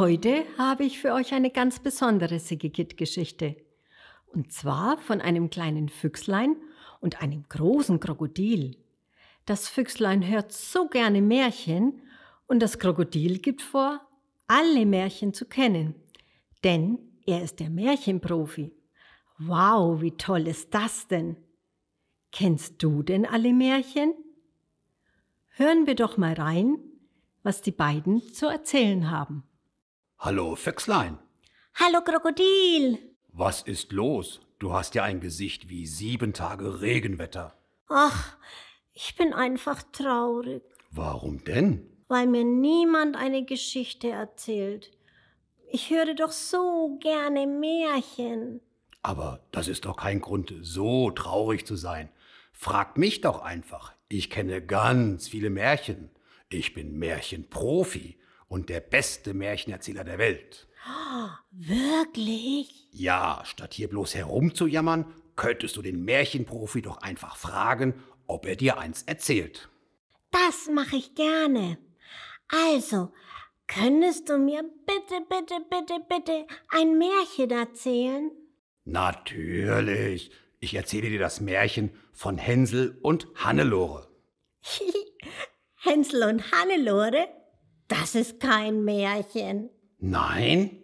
Heute habe ich für euch eine ganz besondere Sigikit-Geschichte. Und zwar von einem kleinen Füchslein und einem großen Krokodil. Das Füchslein hört so gerne Märchen und das Krokodil gibt vor, alle Märchen zu kennen. Denn er ist der Märchenprofi. Wow, wie toll ist das denn? Kennst du denn alle Märchen? Hören wir doch mal rein, was die beiden zu erzählen haben. Hallo, Füchslein. Hallo, Krokodil. Was ist los? Du hast ja ein Gesicht wie sieben Tage Regenwetter. Ach, ich bin einfach traurig. Warum denn? Weil mir niemand eine Geschichte erzählt. Ich höre doch so gerne Märchen. Aber das ist doch kein Grund, so traurig zu sein. Frag mich doch einfach. Ich kenne ganz viele Märchen. Ich bin Märchenprofi und der beste Märchenerzähler der Welt. wirklich? Ja, statt hier bloß herumzujammern, könntest du den Märchenprofi doch einfach fragen, ob er dir eins erzählt. Das mache ich gerne. Also, könntest du mir bitte, bitte, bitte, bitte ein Märchen erzählen? Natürlich. Ich erzähle dir das Märchen von Hänsel und Hannelore. Hänsel und Hannelore? Das ist kein Märchen. Nein,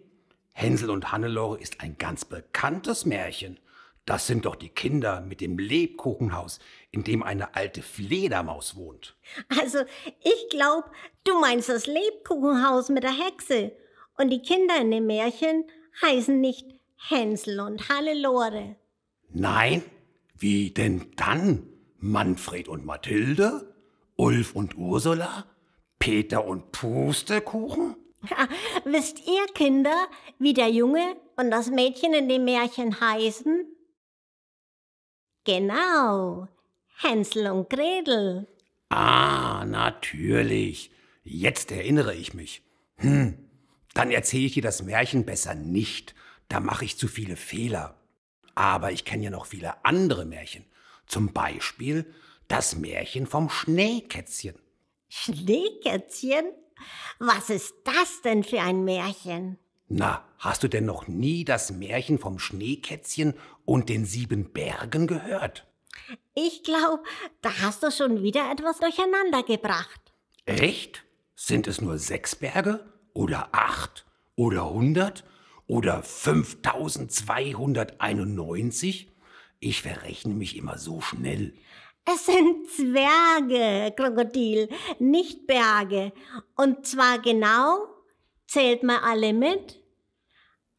Hänsel und Hannelore ist ein ganz bekanntes Märchen. Das sind doch die Kinder mit dem Lebkuchenhaus, in dem eine alte Fledermaus wohnt. Also, ich glaube, du meinst das Lebkuchenhaus mit der Hexe. Und die Kinder in dem Märchen heißen nicht Hänsel und Hannelore. Nein? Wie denn dann? Manfred und Mathilde? Ulf und Ursula? Peter und Pustekuchen? wisst ihr, Kinder, wie der Junge und das Mädchen in dem Märchen heißen? Genau, Hänsel und Gretel. Ah, natürlich. Jetzt erinnere ich mich. Hm, dann erzähle ich dir das Märchen besser nicht. Da mache ich zu viele Fehler. Aber ich kenne ja noch viele andere Märchen. Zum Beispiel das Märchen vom Schneekätzchen. Schneekätzchen? Was ist das denn für ein Märchen? Na, hast du denn noch nie das Märchen vom Schneekätzchen und den sieben Bergen gehört? Ich glaube, da hast du schon wieder etwas durcheinander gebracht. Echt? Sind es nur sechs Berge? Oder acht? Oder hundert? Oder 5291? Ich verrechne mich immer so schnell. Es sind Zwerge, Krokodil, nicht Berge. Und zwar genau, zählt mal alle mit.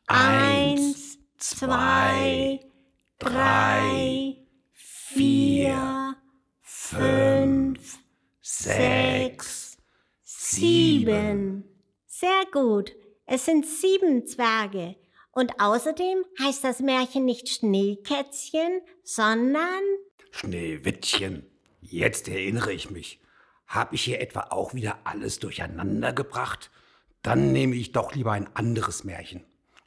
Eins, zwei, drei, vier, fünf, sechs, sieben. Sehr gut. Es sind sieben Zwerge. Und außerdem heißt das Märchen nicht Schneekätzchen, sondern Schneewittchen, jetzt erinnere ich mich. Habe ich hier etwa auch wieder alles durcheinander gebracht? Dann nehme ich doch lieber ein anderes Märchen.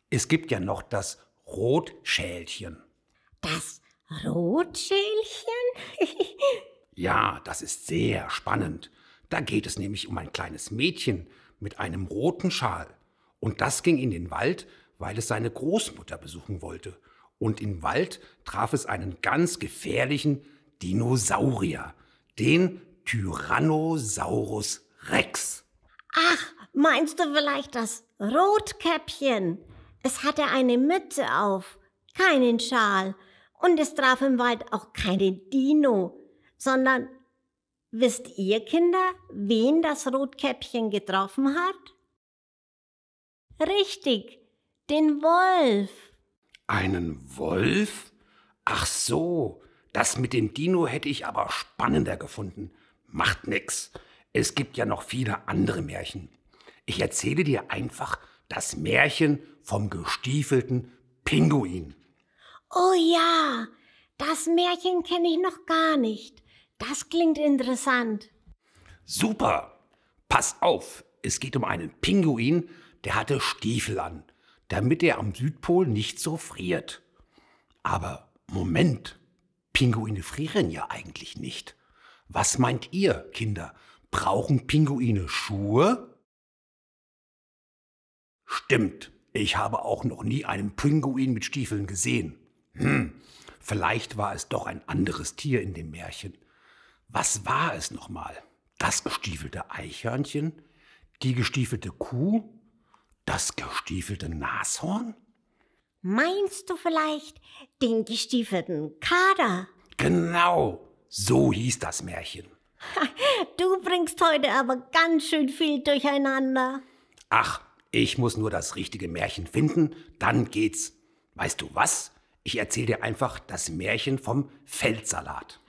Es gibt ja noch das Rotschälchen. Das Rotschälchen? ja, das ist sehr spannend. Da geht es nämlich um ein kleines Mädchen mit einem roten Schal. Und das ging in den Wald, weil es seine Großmutter besuchen wollte. Und im Wald traf es einen ganz gefährlichen Dinosaurier, den Tyrannosaurus Rex. Ach, meinst du vielleicht das Rotkäppchen? Es hatte eine Mütze auf, keinen Schal. Und es traf im Wald auch keine Dino, sondern wisst ihr Kinder, wen das Rotkäppchen getroffen hat? Richtig, den Wolf. Einen Wolf? Ach so, das mit dem Dino hätte ich aber spannender gefunden. Macht nix. Es gibt ja noch viele andere Märchen. Ich erzähle dir einfach das Märchen vom gestiefelten Pinguin. Oh ja, das Märchen kenne ich noch gar nicht. Das klingt interessant. Super. Pass auf, es geht um einen Pinguin, der hatte Stiefel an damit er am Südpol nicht so friert. Aber Moment, Pinguine frieren ja eigentlich nicht. Was meint ihr, Kinder? Brauchen Pinguine Schuhe? Stimmt, ich habe auch noch nie einen Pinguin mit Stiefeln gesehen. Hm, vielleicht war es doch ein anderes Tier in dem Märchen. Was war es nochmal? Das gestiefelte Eichhörnchen? Die gestiefelte Kuh? Das gestiefelte Nashorn? Meinst du vielleicht den gestiefelten Kader? Genau, so hieß das Märchen. Du bringst heute aber ganz schön viel durcheinander. Ach, ich muss nur das richtige Märchen finden, dann geht's. Weißt du was? Ich erzähle dir einfach das Märchen vom Feldsalat.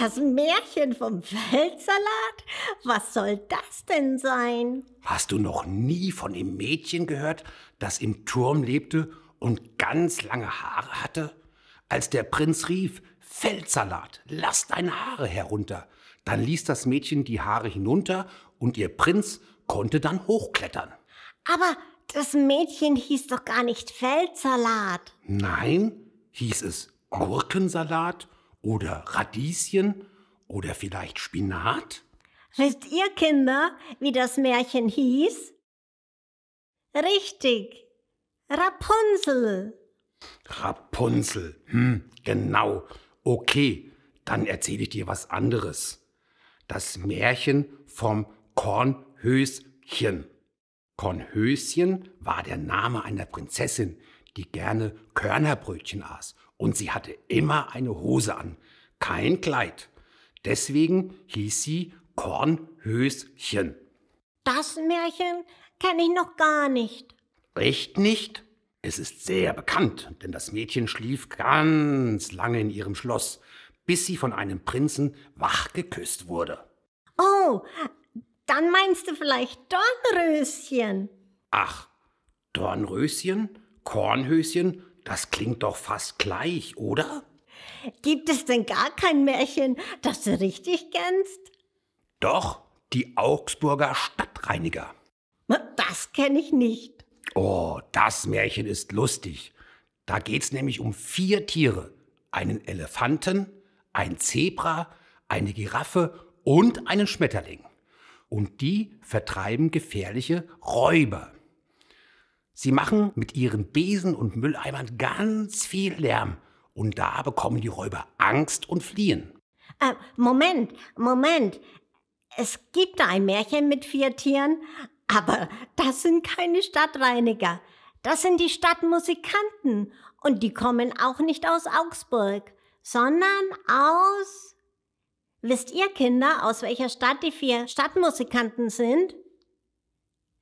Das Märchen vom Feldsalat? Was soll das denn sein? Hast du noch nie von dem Mädchen gehört, das im Turm lebte und ganz lange Haare hatte? Als der Prinz rief, Feldsalat, lass deine Haare herunter, dann ließ das Mädchen die Haare hinunter und ihr Prinz konnte dann hochklettern. Aber das Mädchen hieß doch gar nicht Feldsalat. Nein, hieß es Gurkensalat oder Radieschen oder vielleicht Spinat? Wisst ihr, Kinder, wie das Märchen hieß? Richtig, Rapunzel. Rapunzel, hm, genau. Okay, dann erzähle ich dir was anderes. Das Märchen vom Kornhöschen. Kornhöschen war der Name einer Prinzessin, die gerne Körnerbrötchen aß und sie hatte immer eine Hose an, kein Kleid. Deswegen hieß sie Kornhöschen. Das Märchen kenne ich noch gar nicht. Echt nicht? Es ist sehr bekannt, denn das Mädchen schlief ganz lange in ihrem Schloss, bis sie von einem Prinzen wach geküsst wurde. Oh, dann meinst du vielleicht Dornröschen. Ach, Dornröschen, Kornhöschen das klingt doch fast gleich, oder? Gibt es denn gar kein Märchen, das du richtig kennst? Doch, die Augsburger Stadtreiniger. Das kenne ich nicht. Oh, das Märchen ist lustig. Da geht's nämlich um vier Tiere. Einen Elefanten, ein Zebra, eine Giraffe und einen Schmetterling. Und die vertreiben gefährliche Räuber. Sie machen mit ihren Besen und Mülleimern ganz viel Lärm. Und da bekommen die Räuber Angst und fliehen. Äh, Moment, Moment. Es gibt ein Märchen mit vier Tieren, aber das sind keine Stadtreiniger. Das sind die Stadtmusikanten. Und die kommen auch nicht aus Augsburg, sondern aus. Wisst ihr, Kinder, aus welcher Stadt die vier Stadtmusikanten sind?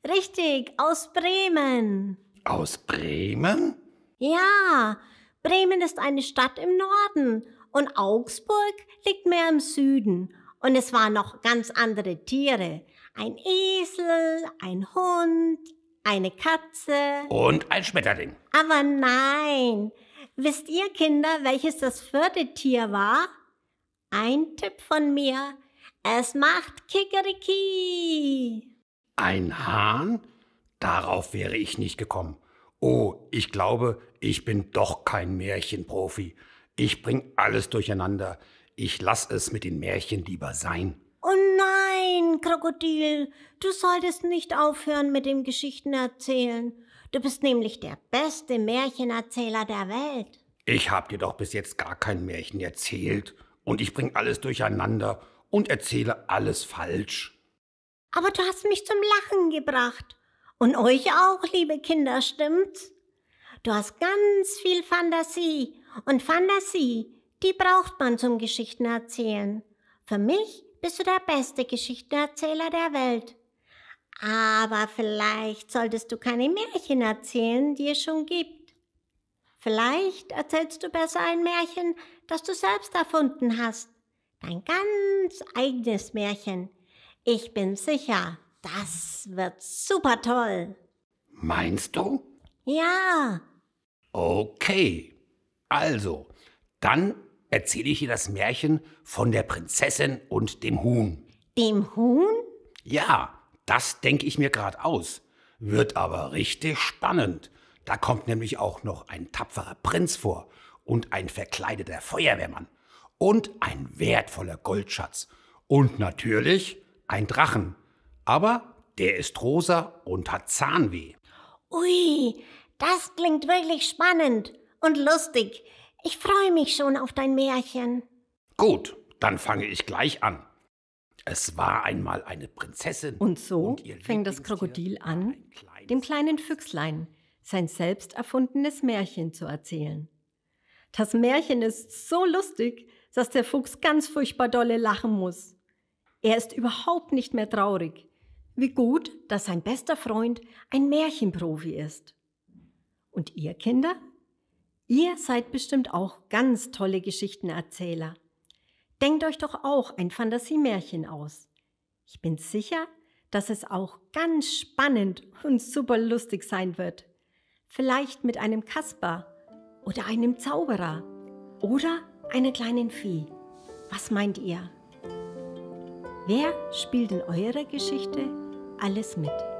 Richtig, aus Bremen. Aus Bremen? Ja, Bremen ist eine Stadt im Norden und Augsburg liegt mehr im Süden. Und es waren noch ganz andere Tiere. Ein Esel, ein Hund, eine Katze. Und ein Schmetterling. Aber nein. Wisst ihr, Kinder, welches das vierte Tier war? Ein Tipp von mir. Es macht Kikeriki. Ein Hahn? Darauf wäre ich nicht gekommen. Oh, ich glaube, ich bin doch kein Märchenprofi. Ich bring alles durcheinander. Ich lass es mit den Märchen lieber sein. Oh nein, Krokodil, du solltest nicht aufhören mit dem Geschichtenerzählen. Du bist nämlich der beste Märchenerzähler der Welt. Ich hab dir doch bis jetzt gar kein Märchen erzählt. Und ich bring alles durcheinander und erzähle alles falsch. Aber du hast mich zum Lachen gebracht. Und euch auch, liebe Kinder, stimmt's? Du hast ganz viel Fantasie. Und Fantasie, die braucht man zum Geschichten erzählen. Für mich bist du der beste Geschichtenerzähler der Welt. Aber vielleicht solltest du keine Märchen erzählen, die es schon gibt. Vielleicht erzählst du besser ein Märchen, das du selbst erfunden hast. Dein ganz eigenes Märchen ich bin sicher, das wird super toll. Meinst du? Ja. Okay. Also, dann erzähle ich dir das Märchen von der Prinzessin und dem Huhn. Dem Huhn? Ja, das denke ich mir gerade aus. Wird aber richtig spannend. Da kommt nämlich auch noch ein tapferer Prinz vor und ein verkleideter Feuerwehrmann und ein wertvoller Goldschatz und natürlich ein Drachen. Aber der ist rosa und hat Zahnweh. Ui, das klingt wirklich spannend und lustig. Ich freue mich schon auf dein Märchen. Gut, dann fange ich gleich an. Es war einmal eine Prinzessin. Und so und fängt das Krokodil an, kleines dem kleinen Füchslein sein selbst erfundenes Märchen zu erzählen. Das Märchen ist so lustig, dass der Fuchs ganz furchtbar dolle lachen muss. Er ist überhaupt nicht mehr traurig. Wie gut, dass sein bester Freund ein Märchenprofi ist. Und ihr Kinder? Ihr seid bestimmt auch ganz tolle Geschichtenerzähler. Denkt euch doch auch ein Fantasiemärchen aus. Ich bin sicher, dass es auch ganz spannend und super lustig sein wird. Vielleicht mit einem Kasper oder einem Zauberer oder einer kleinen Fee. Was meint ihr? Wer spielt in eurer Geschichte alles mit?